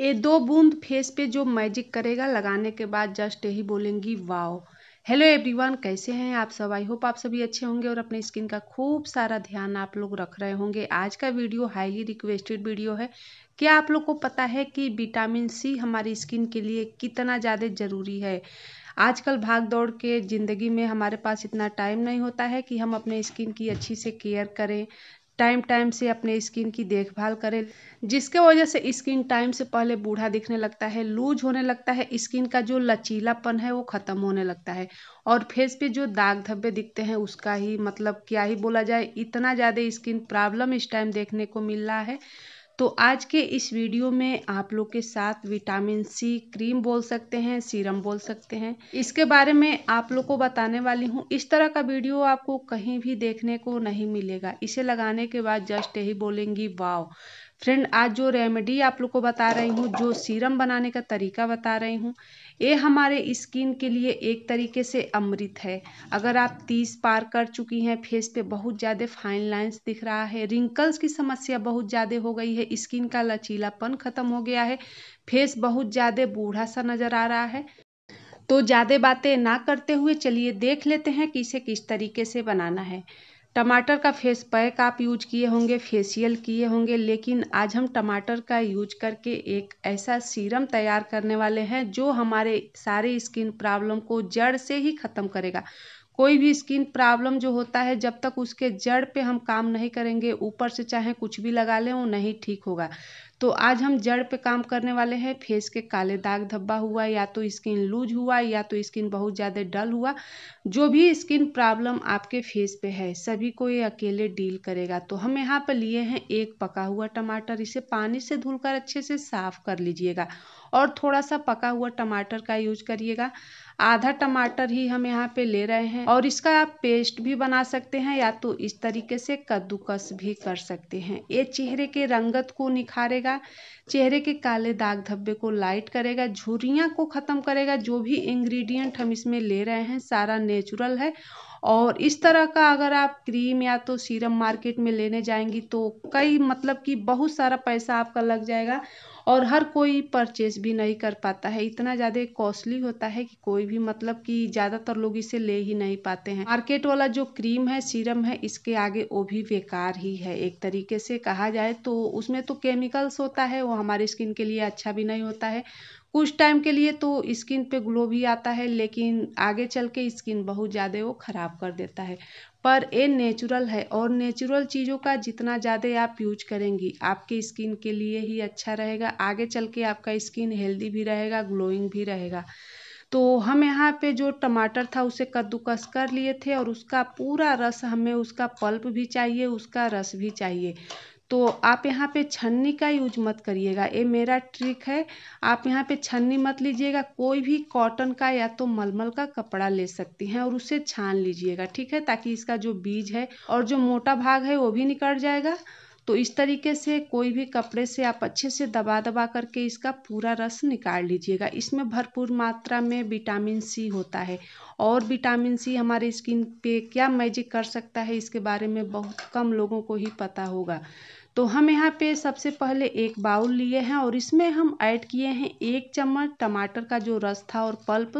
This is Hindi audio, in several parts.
ये दो बूंद फेस पे जो मैजिक करेगा लगाने के बाद जस्ट यही बोलेंगी वाओ हेलो एवरीवन कैसे हैं आप सब आई होप आप सभी अच्छे होंगे और अपने स्किन का खूब सारा ध्यान आप लोग रख रहे होंगे आज का वीडियो हाईली रिक्वेस्टेड वीडियो है क्या आप लोग को पता है कि विटामिन सी हमारी स्किन के लिए कितना ज़्यादा ज़रूरी है आजकल भाग दौड़ के ज़िंदगी में हमारे पास इतना टाइम नहीं होता है कि हम अपने स्किन की अच्छी से केयर करें टाइम टाइम से अपने स्किन की देखभाल करें जिसके वजह से स्किन टाइम से पहले बूढ़ा दिखने लगता है लूज होने लगता है स्किन का जो लचीलापन है वो ख़त्म होने लगता है और फेस पे जो दाग धब्बे दिखते हैं उसका ही मतलब क्या ही बोला जाए इतना ज़्यादा स्किन प्रॉब्लम इस टाइम देखने को मिल रहा है तो आज के इस वीडियो में आप लोग के साथ विटामिन सी क्रीम बोल सकते हैं सीरम बोल सकते हैं इसके बारे में आप लोग को बताने वाली हूँ इस तरह का वीडियो आपको कहीं भी देखने को नहीं मिलेगा इसे लगाने के बाद जस्ट यही बोलेंगी वाव फ्रेंड आज जो रेमेडी आप लोग को बता रही हूँ जो सीरम बनाने का तरीका बता रही हूँ ये हमारे स्किन के लिए एक तरीके से अमृत है अगर आप तीस पार कर चुकी हैं फेस पे बहुत ज़्यादा फाइन लाइंस दिख रहा है रिंकल्स की समस्या बहुत ज़्यादा हो गई है स्किन का लचीलापन ख़त्म हो गया है फेस बहुत ज़्यादा बूढ़ा सा नज़र आ रहा है तो ज़्यादा बातें ना करते हुए चलिए देख लेते हैं कि इसे किस तरीके से बनाना है टमाटर का फेस पैक आप यूज किए होंगे फेसियल किए होंगे लेकिन आज हम टमाटर का यूज करके एक ऐसा सीरम तैयार करने वाले हैं जो हमारे सारे स्किन प्रॉब्लम को जड़ से ही ख़त्म करेगा कोई भी स्किन प्रॉब्लम जो होता है जब तक उसके जड़ पे हम काम नहीं करेंगे ऊपर से चाहे कुछ भी लगा लें वो नहीं ठीक होगा तो आज हम जड़ पे काम करने वाले हैं फेस के काले दाग धब्बा हुआ या तो स्किन लूज हुआ या तो स्किन बहुत ज़्यादा डल हुआ जो भी स्किन प्रॉब्लम आपके फेस पे है सभी को ये अकेले डील करेगा तो हम यहाँ पर लिए हैं एक पका हुआ टमाटर इसे पानी से धुलकर अच्छे से साफ कर लीजिएगा और थोड़ा सा पका हुआ टमाटर का यूज करिएगा आधा टमाटर ही हम यहाँ पे ले रहे हैं और इसका आप पेस्ट भी बना सकते हैं या तो इस तरीके से कद्दूकस भी कर सकते हैं ये चेहरे के रंगत को निखारेगा चेहरे के काले दाग धब्बे को लाइट करेगा झुरियाँ को ख़त्म करेगा जो भी इंग्रेडिएंट हम इसमें ले रहे हैं सारा नेचुरल है और इस तरह का अगर आप क्रीम या तो सीरम मार्केट में लेने जाएंगी तो कई मतलब कि बहुत सारा पैसा आपका लग जाएगा और हर कोई परचेस भी नहीं कर पाता है इतना ज़्यादा कॉस्टली होता है कि कोई भी मतलब कि ज़्यादातर लोग इसे ले ही नहीं पाते हैं मार्केट वाला जो क्रीम है सीरम है इसके आगे वो भी बेकार ही है एक तरीके से कहा जाए तो उसमें तो केमिकल्स होता है वो हमारे स्किन के लिए अच्छा भी नहीं होता है कुछ टाइम के लिए तो स्किन पे ग्लो भी आता है लेकिन आगे चल के स्किन बहुत ज़्यादा वो ख़राब कर देता है पर ये नेचुरल है और नेचुरल चीज़ों का जितना ज़्यादा आप यूज करेंगी आपके स्किन के लिए ही अच्छा रहेगा आगे चल के आपका स्किन हेल्दी भी रहेगा ग्लोइंग भी रहेगा तो हम यहाँ पे जो टमाटर था उसे कद्दूकस कर लिए थे और उसका पूरा रस हमें उसका पल्प भी चाहिए उसका रस भी चाहिए तो आप यहाँ पे छन्नी का यूज मत करिएगा ये मेरा ट्रिक है आप यहाँ पे छन्नी मत लीजिएगा कोई भी कॉटन का या तो मलमल का कपड़ा ले सकती हैं और उसे छान लीजिएगा ठीक है ताकि इसका जो बीज है और जो मोटा भाग है वो भी निकल जाएगा तो इस तरीके से कोई भी कपड़े से आप अच्छे से दबा दबा करके इसका पूरा रस निकाल लीजिएगा इसमें भरपूर मात्रा में विटामिन सी होता है और विटामिन सी हमारे स्किन पे क्या मैजिक कर सकता है इसके बारे में बहुत कम लोगों को ही पता होगा तो हम यहाँ पे सबसे पहले एक बाउल लिए हैं और इसमें हम ऐड किए हैं एक चम्मच टमाटर का जो रस था और पल्प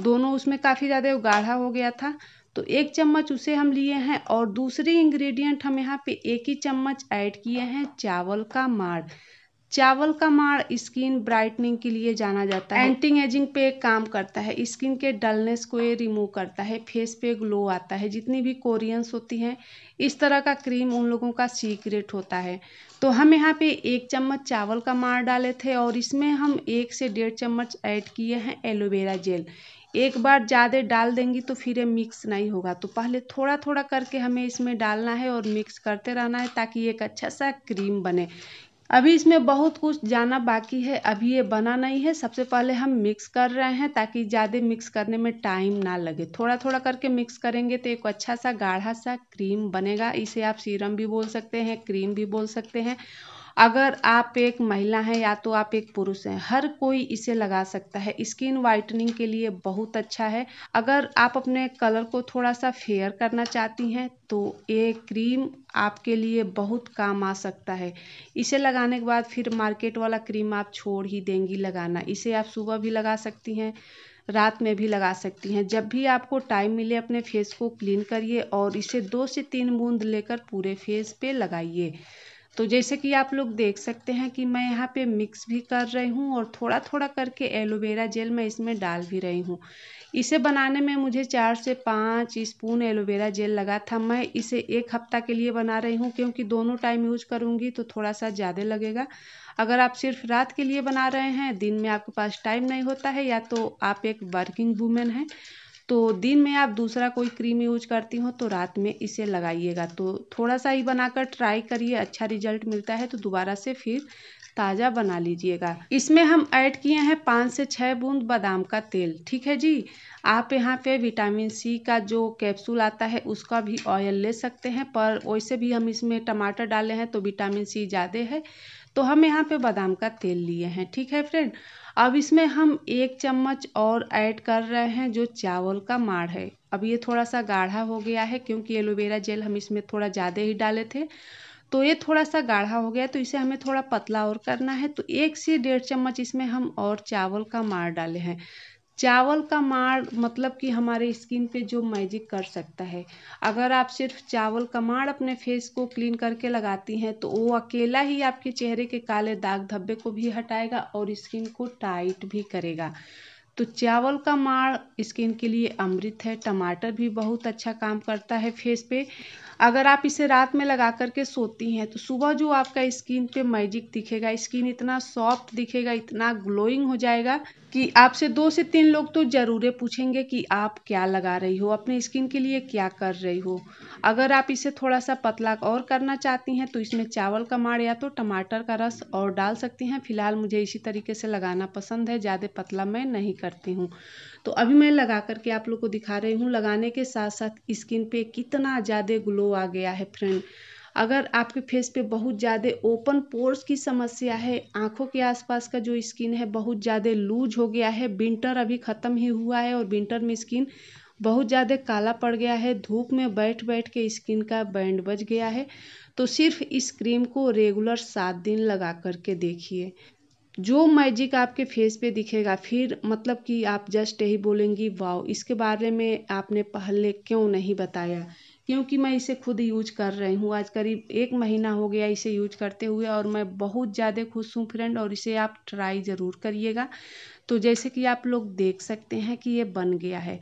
दोनों उसमें काफ़ी ज़्यादा गाढ़ा हो गया था तो एक चम्मच उसे हम लिए हैं और दूसरी इंग्रेडिएंट हम यहाँ पे एक ही चम्मच ऐड किए हैं चावल का माड़ चावल का माड़ स्किन ब्राइटनिंग के लिए जाना जाता है एंटी एजिंग पे काम करता है स्किन के डलनेस को ये रिमूव करता है फेस पे ग्लो आता है जितनी भी कोरियंस होती हैं इस तरह का क्रीम उन लोगों का सीक्रेट होता है तो हम यहाँ पे एक चम्मच चावल का मार डाले थे और इसमें हम एक से डेढ़ चम्मच ऐड किए हैं एलोवेरा जेल एक बार ज़्यादा डाल देंगी तो फिर ये मिक्स नहीं होगा तो पहले थोड़ा थोड़ा करके हमें इसमें डालना है और मिक्स करते रहना है ताकि एक अच्छा सा क्रीम बने अभी इसमें बहुत कुछ जाना बाकी है अभी ये बना नहीं है सबसे पहले हम मिक्स कर रहे हैं ताकि ज़्यादा मिक्स करने में टाइम ना लगे थोड़ा थोड़ा करके मिक्स करेंगे तो एक अच्छा सा गाढ़ा सा क्रीम बनेगा इसे आप सीरम भी बोल सकते हैं क्रीम भी बोल सकते हैं अगर आप एक महिला हैं या तो आप एक पुरुष हैं हर कोई इसे लगा सकता है स्किन वाइटनिंग के लिए बहुत अच्छा है अगर आप अपने कलर को थोड़ा सा फेयर करना चाहती हैं तो ये क्रीम आपके लिए बहुत काम आ सकता है इसे लगाने के बाद फिर मार्केट वाला क्रीम आप छोड़ ही देंगी लगाना इसे आप सुबह भी लगा सकती हैं रात में भी लगा सकती हैं जब भी आपको टाइम मिले अपने फेस को क्लीन करिए और इसे दो से तीन बूंद लेकर पूरे फेस पे लगाइए तो जैसे कि आप लोग देख सकते हैं कि मैं यहाँ पे मिक्स भी कर रही हूँ और थोड़ा थोड़ा करके एलोवेरा जेल मैं इसमें डाल भी रही हूँ इसे बनाने में मुझे चार से पाँच स्पून एलोवेरा जेल लगा था मैं इसे एक हफ्ता के लिए बना रही हूँ क्योंकि दोनों टाइम यूज करूँगी तो थोड़ा सा ज़्यादा लगेगा अगर आप सिर्फ रात के लिए बना रहे हैं दिन में आपके पास टाइम नहीं होता है या तो आप एक वर्किंग वूमेन हैं तो दिन में आप दूसरा कोई क्रीम यूज करती हो तो रात में इसे लगाइएगा तो थोड़ा सा ही बनाकर ट्राई करिए अच्छा रिजल्ट मिलता है तो दोबारा से फिर ताज़ा बना लीजिएगा इसमें हम ऐड किए हैं पाँच से छः बूंद बादाम का तेल ठीक है जी आप यहाँ पे विटामिन सी का जो कैप्सूल आता है उसका भी ऑयल ले सकते हैं पर वैसे भी हम इसमें टमाटर डाले हैं तो विटामिन सी ज़्यादा है तो हम यहाँ पे बादाम का तेल लिए हैं ठीक है फ्रेंड अब इसमें हम एक चम्मच और ऐड कर रहे हैं जो चावल का माड़ है अब ये थोड़ा सा गाढ़ा हो गया है क्योंकि एलोवेरा जेल हम इसमें थोड़ा ज़्यादा ही डाले थे तो ये थोड़ा सा गाढ़ा हो गया तो इसे हमें थोड़ा पतला और करना है तो एक से डेढ़ चम्मच इसमें हम और चावल का माड़ डाले हैं चावल का माड़ मतलब कि हमारे स्किन पे जो मैजिक कर सकता है अगर आप सिर्फ चावल का माड़ अपने फेस को क्लीन करके लगाती हैं तो वो अकेला ही आपके चेहरे के काले दाग धब्बे को भी हटाएगा और स्किन को टाइट भी करेगा तो चावल का माड़ स्किन के लिए अमृत है टमाटर भी बहुत अच्छा काम करता है फेस पे अगर आप इसे रात में लगा करके सोती हैं तो सुबह जो आपका स्किन पे मैजिक दिखेगा स्किन इतना सॉफ्ट दिखेगा इतना ग्लोइंग हो जाएगा कि आपसे दो से तीन लोग तो ज़रूर पूछेंगे कि आप क्या लगा रही हो अपने स्किन के लिए क्या कर रही हो अगर आप इसे थोड़ा सा पतला और करना चाहती हैं तो इसमें चावल का माड़ या तो टमाटर का रस और डाल सकती हैं फिलहाल मुझे इसी तरीके से लगाना पसंद है ज़्यादा पतला मैं नहीं करती हूँ तो अभी मैं लगा करके आप लोग को दिखा रही हूँ लगाने के साथ साथ स्किन पे कितना ज़्यादा ग्लो आ गया है फ्रेंड अगर आपके फेस पे बहुत ज़्यादा ओपन पोर्स की समस्या है आंखों के आसपास का जो स्किन है बहुत ज़्यादा लूज हो गया है विंटर अभी ख़त्म ही हुआ है और विंटर में स्किन बहुत ज़्यादा काला पड़ गया है धूप में बैठ बैठ के स्किन का बैंड बज गया है तो सिर्फ इस क्रीम को रेगुलर सात दिन लगा करके देखिए जो मैजिक आपके फेस पे दिखेगा फिर मतलब कि आप जस्ट यही बोलेंगी वाओ इसके बारे में आपने पहले क्यों नहीं बताया क्योंकि मैं इसे खुद यूज कर रही हूँ आज करीब एक महीना हो गया इसे यूज करते हुए और मैं बहुत ज़्यादा खुश हूँ फ्रेंड और इसे आप ट्राई ज़रूर करिएगा तो जैसे कि आप लोग देख सकते हैं कि ये बन गया है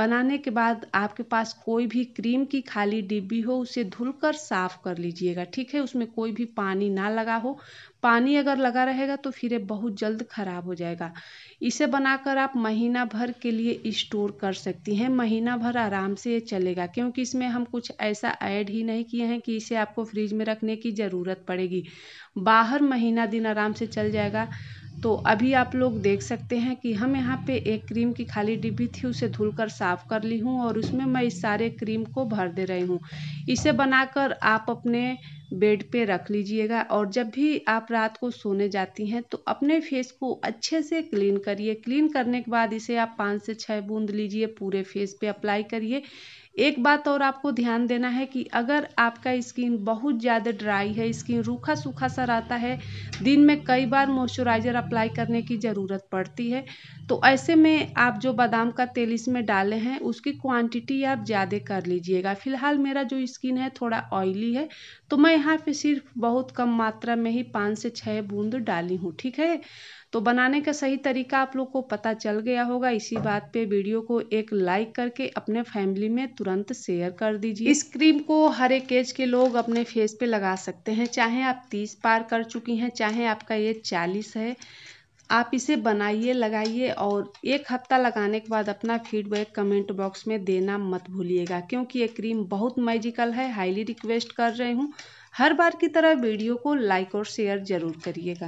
बनाने के बाद आपके पास कोई भी क्रीम की खाली डिब्बी हो उसे धुलकर साफ कर लीजिएगा ठीक है उसमें कोई भी पानी ना लगा हो पानी अगर लगा रहेगा तो फिर ये बहुत जल्द खराब हो जाएगा इसे बनाकर आप महीना भर के लिए स्टोर कर सकती हैं महीना भर आराम से ये चलेगा क्योंकि इसमें हम कुछ ऐसा ऐड ही नहीं किए हैं कि इसे आपको फ्रिज में रखने की ज़रूरत पड़ेगी बाहर महीना दिन आराम से चल जाएगा तो अभी आप लोग देख सकते हैं कि हम यहाँ पे एक क्रीम की खाली डिब्बी थी उसे धुलकर साफ़ कर ली हूँ और उसमें मैं इस सारे क्रीम को भर दे रही हूँ इसे बनाकर आप अपने बेड पे रख लीजिएगा और जब भी आप रात को सोने जाती हैं तो अपने फेस को अच्छे से क्लीन करिए क्लीन करने के बाद इसे आप पाँच से छः बूंद लीजिए पूरे फेस पे अप्लाई करिए एक बात और आपको ध्यान देना है कि अगर आपका स्किन बहुत ज़्यादा ड्राई है स्किन रूखा सूखा सा रहता है दिन में कई बार मॉइस्चराइज़र अप्लाई करने की ज़रूरत पड़ती है तो ऐसे में आप जो बादाम का तेल इसमें डाले हैं उसकी क्वांटिटी आप ज़्यादा कर लीजिएगा फ़िलहाल मेरा जो स्किन है थोड़ा ऑयली है तो मैं यहाँ पे सिर्फ बहुत कम मात्रा में ही पाँच से छः बूंद डाली हूँ ठीक है तो बनाने का सही तरीका आप लोग को पता चल गया होगा इसी बात पे वीडियो को एक लाइक करके अपने फैमिली में तुरंत शेयर कर दीजिए इस क्रीम को हर एक एज के लोग अपने फेस पे लगा सकते हैं चाहे आप तीस पार कर चुकी हैं चाहे आपका ये चालीस है आप इसे बनाइए लगाइए और एक हफ्ता लगाने के बाद अपना फीडबैक कमेंट बॉक्स में देना मत भूलिएगा क्योंकि ये क्रीम बहुत मैजिकल है हाईली रिक्वेस्ट कर रही हूँ हर बार की तरह वीडियो को लाइक और शेयर ज़रूर करिएगा